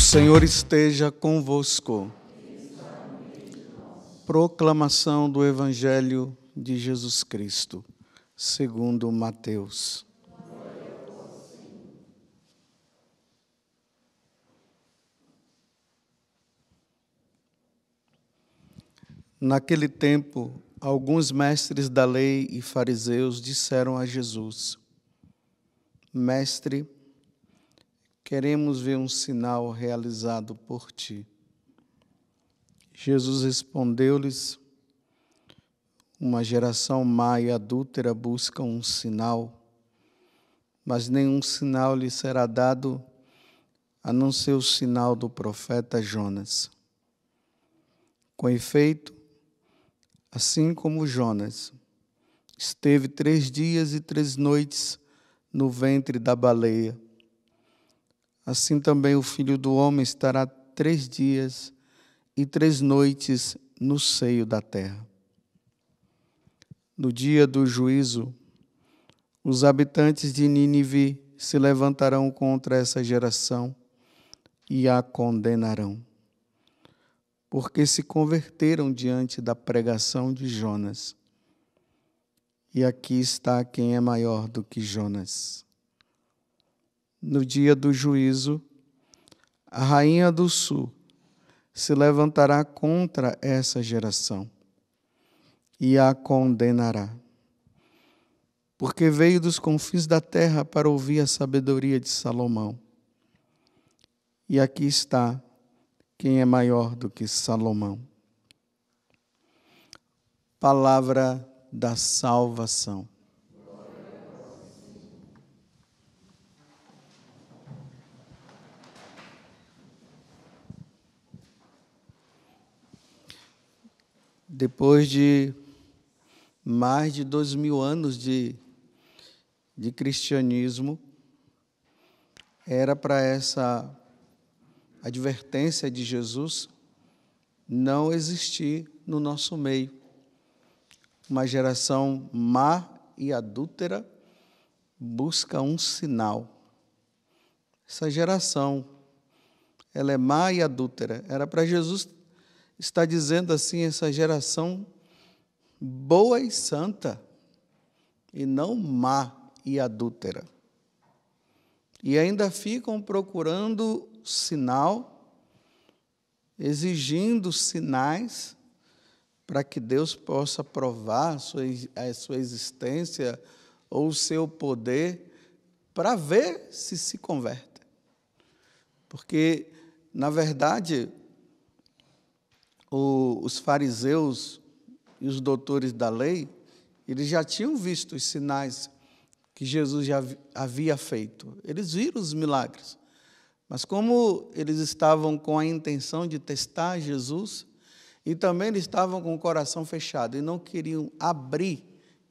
Senhor esteja convosco. Proclamação do Evangelho de Jesus Cristo, segundo Mateus. Naquele tempo, alguns mestres da lei e fariseus disseram a Jesus: Mestre, Queremos ver um sinal realizado por ti. Jesus respondeu-lhes: Uma geração má e adúltera busca um sinal, mas nenhum sinal lhe será dado a não ser o sinal do profeta Jonas. Com efeito, assim como Jonas, esteve três dias e três noites no ventre da baleia assim também o filho do homem estará três dias e três noites no seio da terra. No dia do juízo, os habitantes de Nínive se levantarão contra essa geração e a condenarão, porque se converteram diante da pregação de Jonas. E aqui está quem é maior do que Jonas no dia do juízo, a rainha do sul se levantará contra essa geração e a condenará. Porque veio dos confins da terra para ouvir a sabedoria de Salomão. E aqui está quem é maior do que Salomão. Palavra da salvação. depois de mais de dois mil anos de, de cristianismo, era para essa advertência de Jesus não existir no nosso meio. Uma geração má e adúltera busca um sinal. Essa geração, ela é má e adúltera. Era para Jesus está dizendo assim essa geração boa e santa, e não má e adúltera. E ainda ficam procurando sinal, exigindo sinais, para que Deus possa provar a sua, sua existência ou o seu poder, para ver se se converte. Porque, na verdade, o, os fariseus e os doutores da lei, eles já tinham visto os sinais que Jesus já havia feito. Eles viram os milagres. Mas como eles estavam com a intenção de testar Jesus, e também eles estavam com o coração fechado e não queriam abrir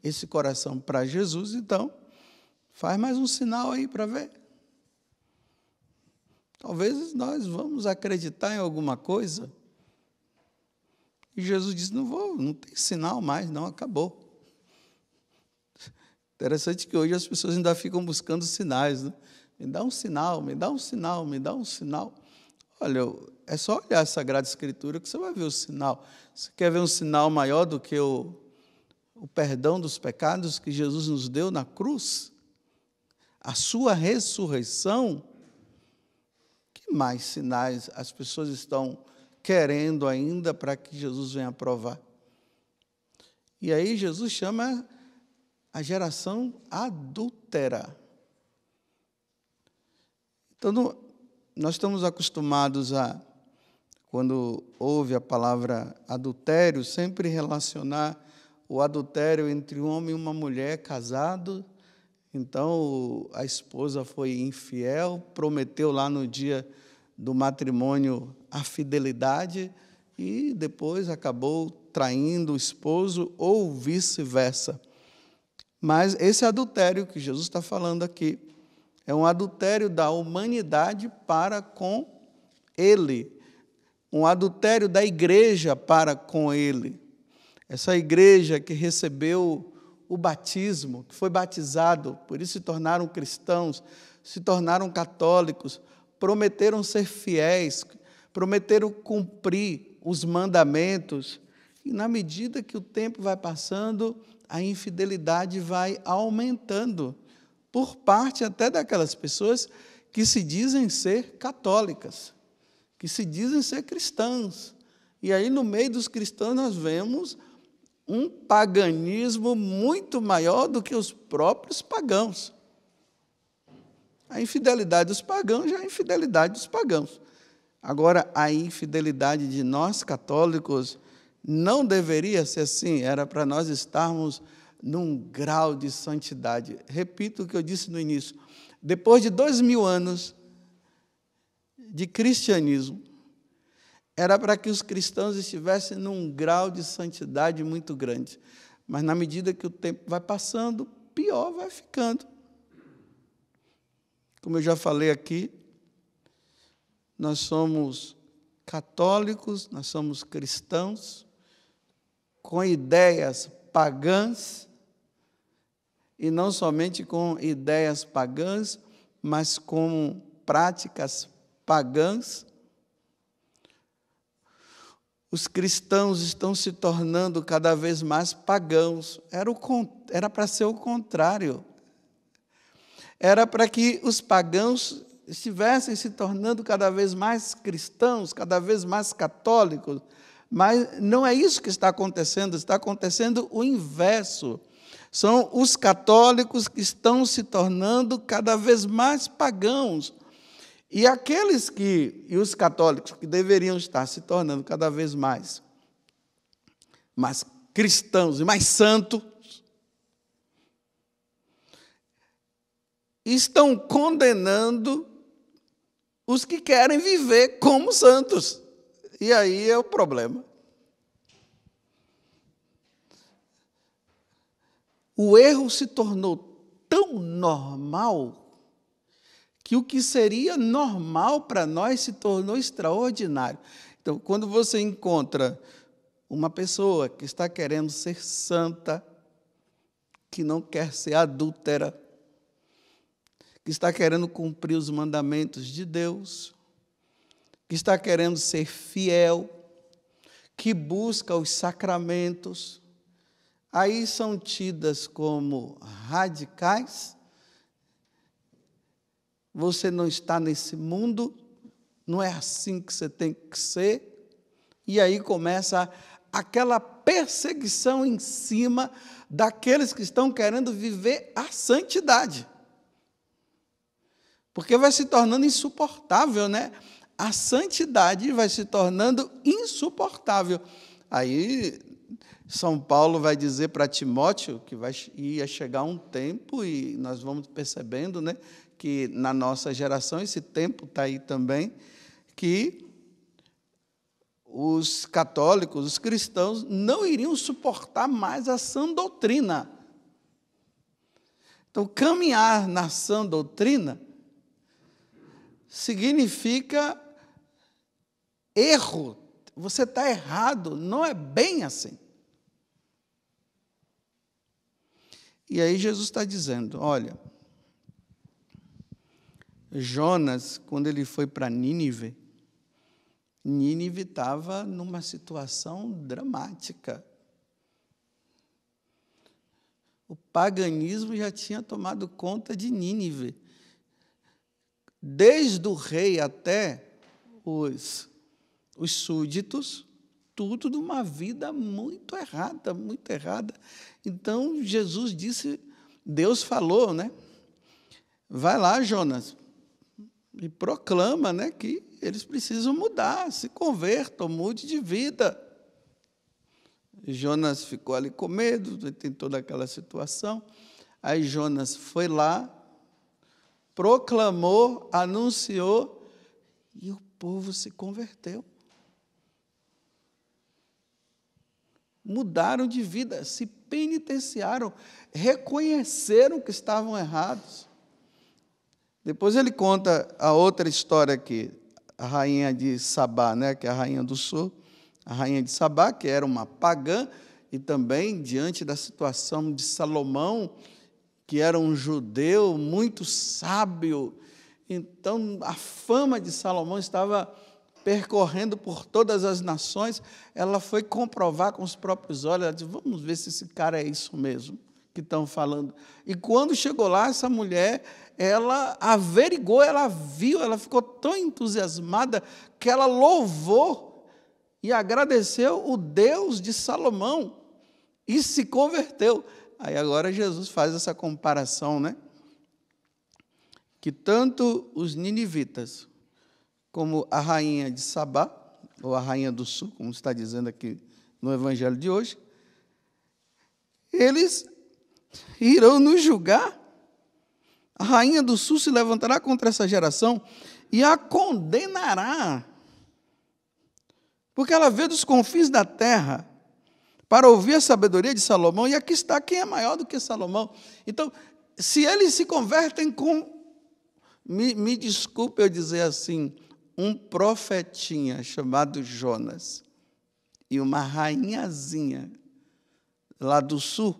esse coração para Jesus, então faz mais um sinal aí para ver. Talvez nós vamos acreditar em alguma coisa e Jesus disse: Não vou, não tem sinal mais, não, acabou. Interessante que hoje as pessoas ainda ficam buscando sinais. Né? Me dá um sinal, me dá um sinal, me dá um sinal. Olha, é só olhar a Sagrada Escritura que você vai ver o sinal. Você quer ver um sinal maior do que o, o perdão dos pecados que Jesus nos deu na cruz? A sua ressurreição? Que mais sinais as pessoas estão querendo ainda para que Jesus venha provar. E aí Jesus chama a geração adúltera. Então, nós estamos acostumados a, quando ouve a palavra adultério, sempre relacionar o adultério entre um homem e uma mulher casado. Então, a esposa foi infiel, prometeu lá no dia do matrimônio a fidelidade e depois acabou traindo o esposo ou vice-versa. Mas esse adultério que Jesus está falando aqui é um adultério da humanidade para com ele, um adultério da igreja para com ele. Essa igreja que recebeu o batismo, que foi batizado, por isso se tornaram cristãos, se tornaram católicos, prometeram ser fiéis, prometeram cumprir os mandamentos, e na medida que o tempo vai passando, a infidelidade vai aumentando, por parte até daquelas pessoas que se dizem ser católicas, que se dizem ser cristãs. E aí, no meio dos cristãos, nós vemos um paganismo muito maior do que os próprios pagãos. A infidelidade dos pagãos já é a infidelidade dos pagãos. Agora, a infidelidade de nós católicos não deveria ser assim, era para nós estarmos num grau de santidade. Repito o que eu disse no início: depois de dois mil anos de cristianismo, era para que os cristãos estivessem num grau de santidade muito grande. Mas na medida que o tempo vai passando, pior vai ficando. Como eu já falei aqui, nós somos católicos, nós somos cristãos, com ideias pagãs, e não somente com ideias pagãs, mas com práticas pagãs. Os cristãos estão se tornando cada vez mais pagãos. Era, o, era para ser o contrário. Era para que os pagãos estivessem se tornando cada vez mais cristãos, cada vez mais católicos, mas não é isso que está acontecendo, está acontecendo o inverso. São os católicos que estão se tornando cada vez mais pagãos. E aqueles que, e os católicos que deveriam estar se tornando cada vez mais, mais cristãos e mais santos, estão condenando os que querem viver como santos. E aí é o problema. O erro se tornou tão normal que o que seria normal para nós se tornou extraordinário. Então, quando você encontra uma pessoa que está querendo ser santa, que não quer ser adúltera, que está querendo cumprir os mandamentos de Deus, que está querendo ser fiel, que busca os sacramentos, aí são tidas como radicais. Você não está nesse mundo, não é assim que você tem que ser. E aí começa aquela perseguição em cima daqueles que estão querendo viver a santidade. Porque vai se tornando insuportável, né? A santidade vai se tornando insuportável. Aí São Paulo vai dizer para Timóteo que vai, ia chegar um tempo, e nós vamos percebendo né, que na nossa geração esse tempo está aí também, que os católicos, os cristãos, não iriam suportar mais a sã doutrina. Então, caminhar na sã doutrina significa erro. Você está errado, não é bem assim. E aí Jesus está dizendo: olha, Jonas, quando ele foi para Nínive, Nínive estava numa situação dramática. O paganismo já tinha tomado conta de Nínive desde o rei até os, os súditos, tudo de uma vida muito errada, muito errada. Então Jesus disse, Deus falou, né? Vai lá, Jonas, e proclama, né, que eles precisam mudar, se convertam, mude de vida. Jonas ficou ali com medo, tem toda aquela situação. Aí Jonas foi lá, proclamou, anunciou e o povo se converteu. Mudaram de vida, se penitenciaram, reconheceram que estavam errados. Depois ele conta a outra história aqui, a rainha de Sabá, né, que é a rainha do sul, a rainha de Sabá, que era uma pagã, e também diante da situação de Salomão, que era um judeu muito sábio. Então, a fama de Salomão estava percorrendo por todas as nações. Ela foi comprovar com os próprios olhos. Ela disse: Vamos ver se esse cara é isso mesmo que estão falando. E quando chegou lá, essa mulher, ela averigou, ela viu, ela ficou tão entusiasmada que ela louvou e agradeceu o Deus de Salomão e se converteu. Aí agora Jesus faz essa comparação, né? Que tanto os ninivitas como a rainha de Sabá, ou a rainha do sul, como está dizendo aqui no evangelho de hoje, eles irão nos julgar. A rainha do sul se levantará contra essa geração e a condenará. Porque ela veio dos confins da terra para ouvir a sabedoria de Salomão, e aqui está quem é maior do que Salomão. Então, se eles se convertem com, me, me desculpe eu dizer assim, um profetinha chamado Jonas e uma rainhazinha lá do sul,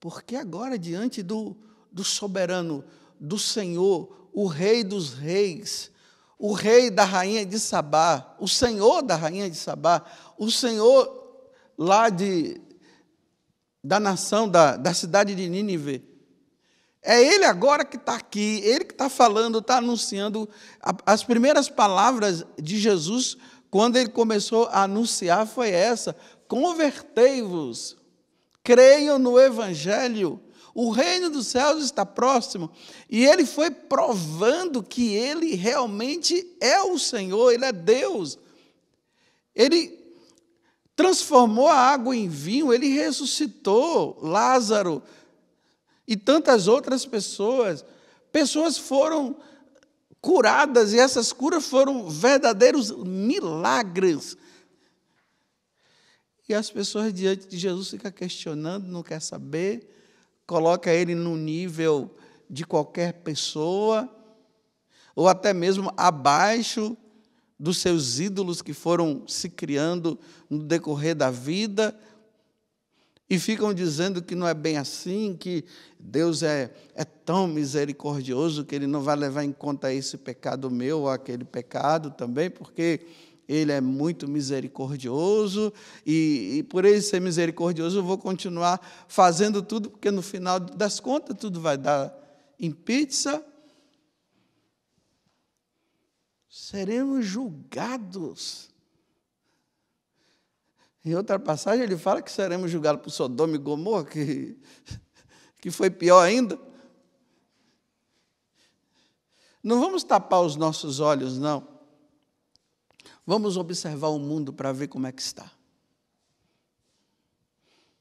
porque agora, diante do, do soberano, do Senhor, o Rei dos Reis, o rei da rainha de Sabá, o senhor da rainha de Sabá, o senhor lá de, da nação, da, da cidade de Nínive. É ele agora que está aqui, ele que está falando, está anunciando as primeiras palavras de Jesus quando ele começou a anunciar foi essa: convertei-vos, creiam no Evangelho, o reino dos céus está próximo. E ele foi provando que ele realmente é o Senhor, ele é Deus. Ele transformou a água em vinho, ele ressuscitou Lázaro e tantas outras pessoas. Pessoas foram curadas e essas curas foram verdadeiros milagres. E as pessoas diante de Jesus ficam questionando, não quer saber, coloca ele no nível de qualquer pessoa, ou até mesmo abaixo dos seus ídolos que foram se criando no decorrer da vida, e ficam dizendo que não é bem assim, que Deus é, é tão misericordioso que ele não vai levar em conta esse pecado meu ou aquele pecado também, porque ele é muito misericordioso e, e, por ele ser misericordioso, eu vou continuar fazendo tudo, porque no final das contas tudo vai dar em pizza. Seremos julgados. Em outra passagem, ele fala que seremos julgados por Sodoma e Gomorra, que, que foi pior ainda. Não vamos tapar os nossos olhos, não. Vamos observar o mundo para ver como é que está.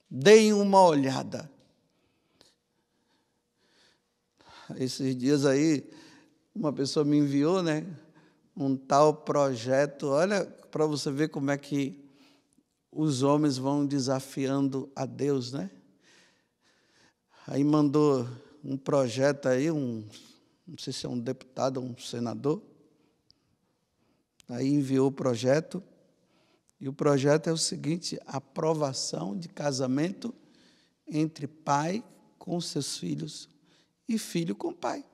Deem uma olhada. Esses dias aí, uma pessoa me enviou, né? Um tal projeto. Olha, para você ver como é que os homens vão desafiando a Deus, né? Aí mandou um projeto aí, um, não sei se é um deputado, um senador, Aí enviou o projeto, e o projeto é o seguinte: aprovação de casamento entre pai com seus filhos e filho com pai.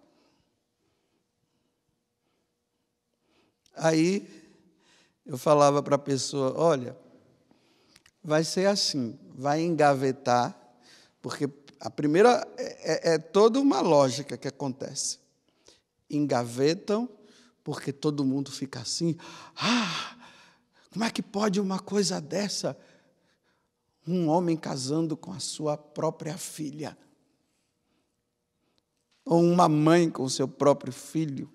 Aí eu falava para a pessoa: olha, vai ser assim, vai engavetar, porque a primeira é, é, é toda uma lógica que acontece. Engavetam porque todo mundo fica assim: ah, como é que pode uma coisa dessa? Um homem casando com a sua própria filha, ou uma mãe com seu próprio filho.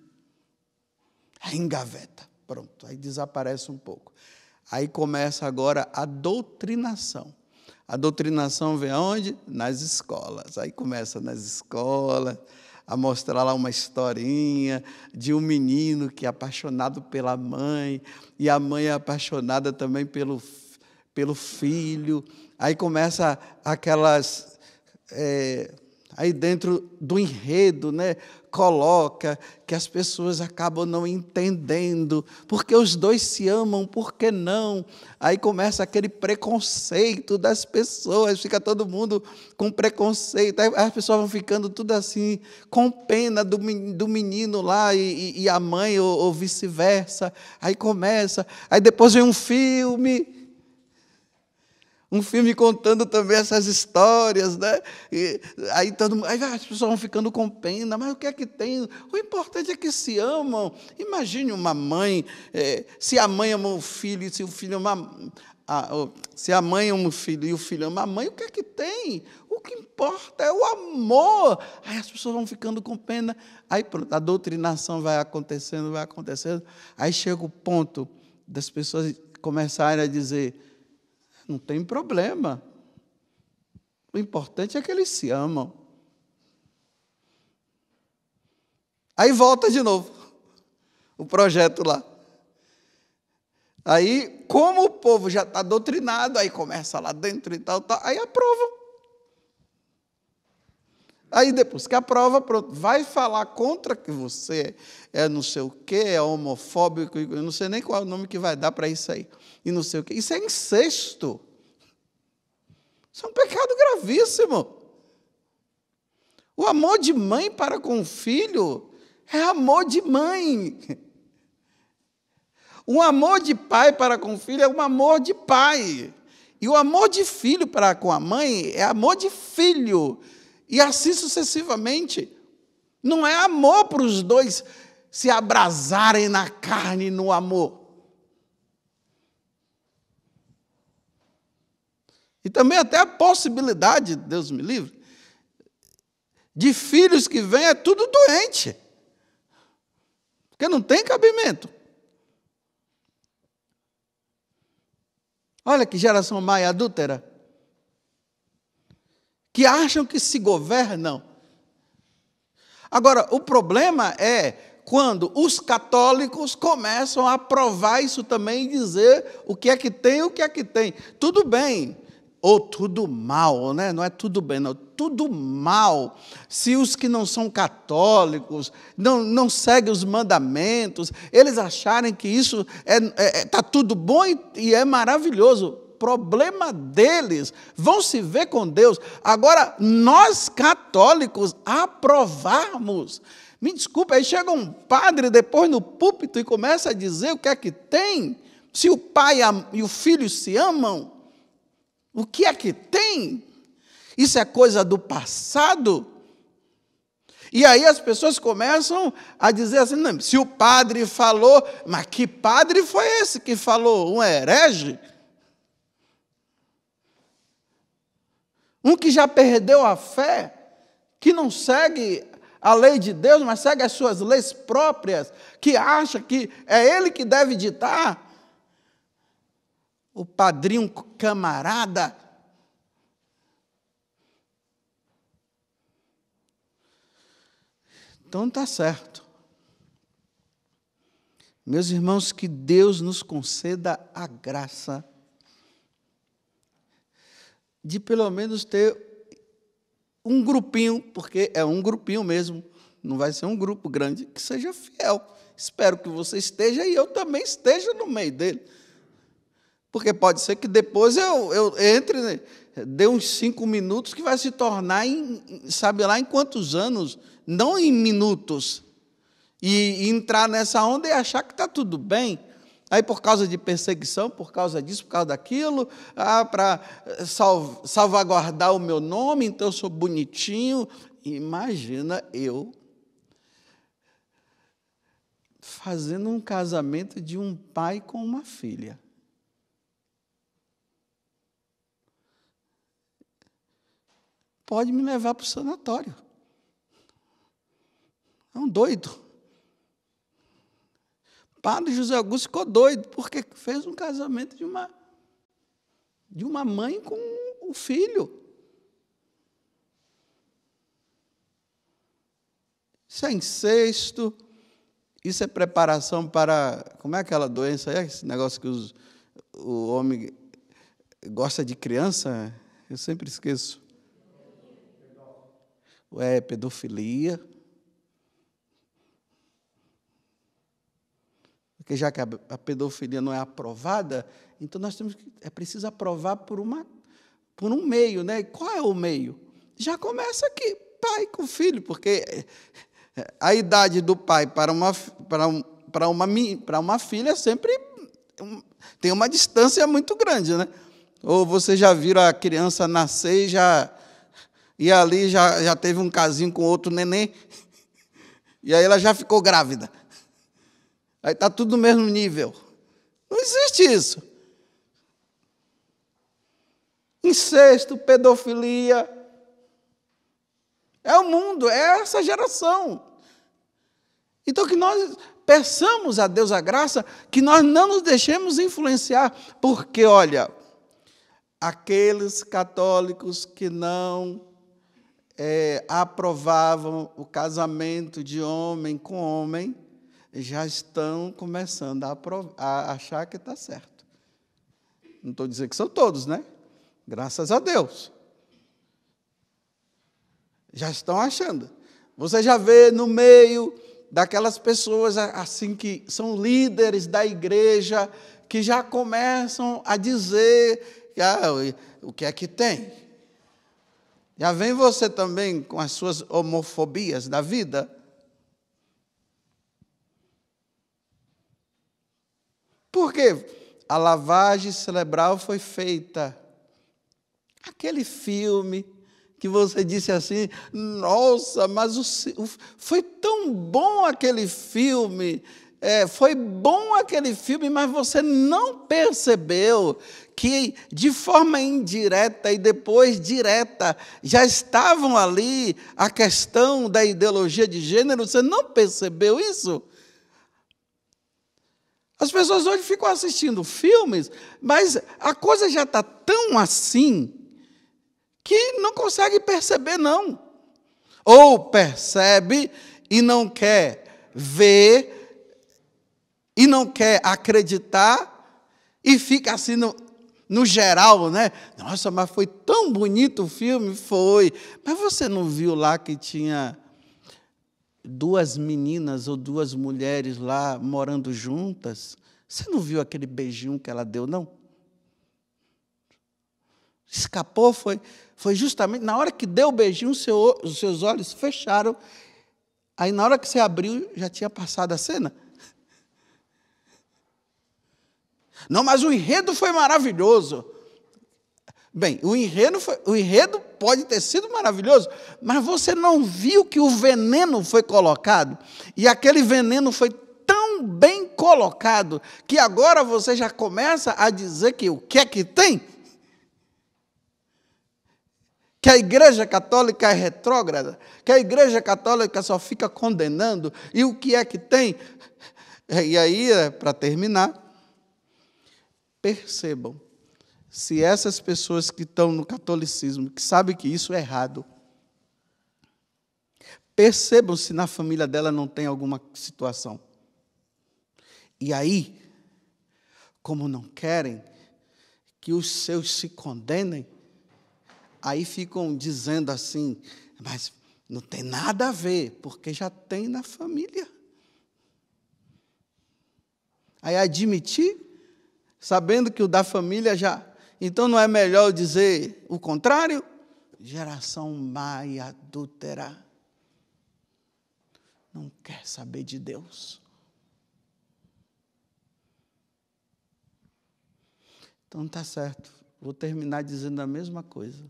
Aí engaveta, pronto, aí desaparece um pouco. Aí começa agora a doutrinação. A doutrinação vem aonde? Nas escolas. Aí começa nas escolas a mostrar lá uma historinha de um menino que é apaixonado pela mãe, e a mãe é apaixonada também pelo, pelo filho. Aí começa aquelas. É, aí dentro do enredo, né, coloca que as pessoas acabam não entendendo, porque os dois se amam, por que não? Aí começa aquele preconceito das pessoas, fica todo mundo com preconceito, aí as pessoas vão ficando tudo assim, com pena do, do menino lá e, e a mãe, ou, ou vice-versa, aí começa, aí depois vem um filme um filme contando também essas histórias, né? E aí todo mundo, aí as pessoas vão ficando com pena, mas o que é que tem? O importante é que se amam. Imagine uma mãe, é, se a mãe ama o filho, se o filho ama a, se a mãe ama o filho e o filho ama a mãe, o que é que tem? O que importa é o amor. Aí as pessoas vão ficando com pena. Aí pronto, a doutrinação vai acontecendo, vai acontecendo. Aí chega o ponto das pessoas começarem a dizer não tem problema. O importante é que eles se amam. Aí volta de novo o projeto lá. Aí, como o povo já está doutrinado, aí começa lá dentro e tal, tal aí aprovam. Aí depois que aprova, pronto, vai falar contra que você é, é não sei o quê, é homofóbico, eu não sei nem qual é o nome que vai dar para isso aí. E não sei o quê. Isso é incesto. Isso é um pecado gravíssimo. O amor de mãe para com o filho é amor de mãe. Um amor de pai para com o filho é um amor de pai. E o amor de filho para com a mãe é amor de filho. E assim sucessivamente. Não é amor para os dois se abrasarem na carne no amor. E também até a possibilidade, Deus me livre, de filhos que vêm é tudo doente. Porque não tem cabimento. Olha que geração mais adúltera que acham que se governam. Agora, o problema é quando os católicos começam a provar isso também e dizer o que é que tem e o que é que tem. Tudo bem, ou tudo mal, né? não é tudo bem, não. Tudo mal. Se os que não são católicos, não, não seguem os mandamentos, eles acharem que isso está é, é, é, tá tudo bom e, e é maravilhoso problema deles, vão se ver com Deus. Agora, nós católicos aprovarmos. Me desculpa, aí chega um padre depois no púlpito e começa a dizer o que é que tem. Se o pai e o filho se amam, o que é que tem? Isso é coisa do passado. E aí as pessoas começam a dizer assim: não, se o padre falou, mas que padre foi esse que falou? Um herege? Um que já perdeu a fé, que não segue a lei de Deus, mas segue as suas leis próprias, que acha que é ele que deve ditar. O padrinho camarada. Então está certo. Meus irmãos, que Deus nos conceda a graça de pelo menos ter um grupinho, porque é um grupinho mesmo, não vai ser um grupo grande, que seja fiel. Espero que você esteja e eu também esteja no meio dele. Porque pode ser que depois eu, eu entre, né? dê uns cinco minutos, que vai se tornar, em, sabe lá em quantos anos, não em minutos. E, e entrar nessa onda e achar que está tudo bem. Aí, por causa de perseguição, por causa disso, por causa daquilo, ah, para eh, salvaguardar o meu nome, então eu sou bonitinho. Imagina eu fazendo um casamento de um pai com uma filha. Pode me levar para o sanatório. É um doido. Padre José Augusto ficou doido, porque fez um casamento de uma, de uma mãe com o filho. Isso é incesto, isso é preparação para. Como é aquela doença? É esse negócio que os, o homem gosta de criança? Eu sempre esqueço. É pedofilia. Porque já que a pedofilia não é aprovada, então nós temos que, é preciso aprovar por, uma, por um meio, né? Qual é o meio? Já começa aqui, pai com filho, porque eh, a idade do pai para uma, para, para uma, para uma filha é sempre tem uma distância muito grande, né? Ou você já viram a criança nascer e já e ali já, já teve um casinho com outro neném, e aí ela já ficou grávida. Aí está tudo no mesmo nível. Não existe isso. Incesto, pedofilia. É o mundo, é essa geração. Então que nós peçamos a Deus a graça que nós não nos deixemos influenciar, porque olha, aqueles católicos que não é, aprovavam o casamento de homem com homem, já estão começando a, a achar que está certo. Não estou dizendo que são todos, né? Graças a Deus. Já estão achando. Você já vê no meio daquelas pessoas assim que são líderes da igreja que já começam a dizer ah, o que é que tem. Já vem você também com as suas homofobias da vida Por quê? A lavagem cerebral foi feita. Aquele filme que você disse assim, nossa, mas o, o foi tão bom aquele filme, é, foi bom aquele filme, mas você não percebeu que de forma indireta e depois direta já estavam ali a questão da ideologia de gênero. Você não percebeu isso? As pessoas hoje ficam assistindo filmes, mas a coisa já está tão assim que não consegue perceber, não. Ou percebe e não quer ver, e não quer acreditar, e fica assim no, no geral, né? Nossa, mas foi tão bonito o filme, foi. Mas você não viu lá que tinha duas meninas ou duas mulheres lá morando juntas, você não viu aquele beijinho que ela deu, não? Escapou, foi, foi justamente na hora que deu o beijinho, seu, os seus olhos fecharam. Aí, na hora que você abriu, já tinha passado a cena. Não, mas o enredo foi maravilhoso. Bem, o enredo, foi, o enredo pode ter sido maravilhoso, mas você não viu que o veneno foi colocado e aquele veneno foi tão bem colocado que agora você já começa a dizer que o que é que tem? que a Igreja Católica é retrógrada, que a Igreja Católica só fica condenando, e o que é que tem? E aí, é, para terminar, percebam se essas pessoas que estão no catolicismo, que sabem que isso é errado, percebam se na família dela não tem alguma situação. E aí, como não querem que os seus se condenem, aí ficam dizendo assim, mas não tem nada a ver, porque já tem na família. Aí admitir, sabendo que o da família já então não é melhor dizer o contrário? Geração má e adúltera. Não quer saber de Deus. Então tá certo. Vou terminar dizendo a mesma coisa.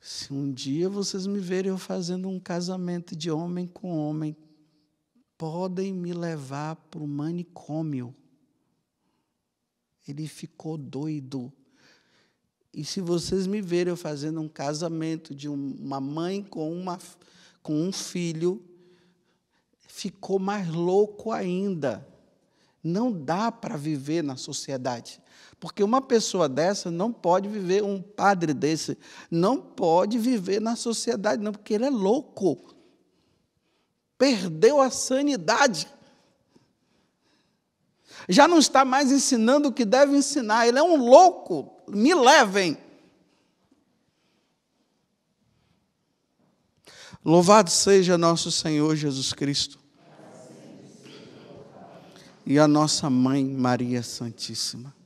Se um dia vocês me verem eu fazendo um casamento de homem com homem, podem me levar para o manicômio. Ele ficou doido. E se vocês me verem eu fazendo um casamento de uma mãe com, uma, com um filho, ficou mais louco ainda. Não dá para viver na sociedade. Porque uma pessoa dessa não pode viver, um padre desse, não pode viver na sociedade, não, porque ele é louco. Perdeu a sanidade já não está mais ensinando o que deve ensinar, ele é um louco, me levem. Louvado seja nosso Senhor Jesus Cristo e a nossa mãe Maria Santíssima.